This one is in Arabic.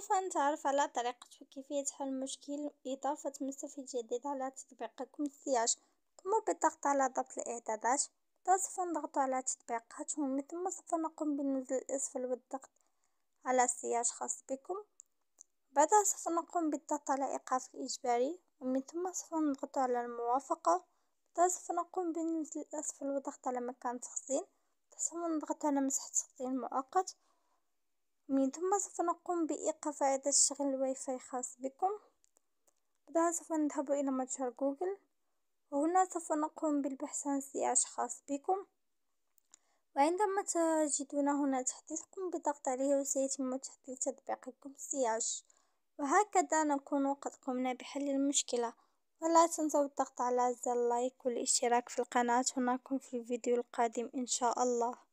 سوف نتعرف على طريقة وكيفية حل مشكل إضافة مستفيد جديد على تطبيقكم السياج ثم بالضغط على ضبط الإعدادات سوف نضغط على تطبيقات ومن ثم سوف نقوم بالنزول الأسفل والضغط على السياج خاص بكم بعدها سوف نقوم بالضغط على إيقاف الإجباري ومن ثم سوف نضغط على الموافقة بعدها سوف نقوم بالنزول الأسفل والضغط على مكان تخزين سوف نضغط على مسح تخزين مؤقت من ثم سوف نقوم بإيقاف إعادة شغل الواي فاي خاص بكم بعدها سوف نذهب إلى متجر جوجل وهنا سوف نقوم بالبحث عن سياج خاص بكم وعندما تجدون هنا تحديثكم بالضغط عليه وسيتم تحديث تطبيقكم اش وهكذا نكون قد قمنا بحل المشكلة ولا تنسوا الضغط على زر اللايك والاشتراك في القناة ونراكم في الفيديو القادم إن شاء الله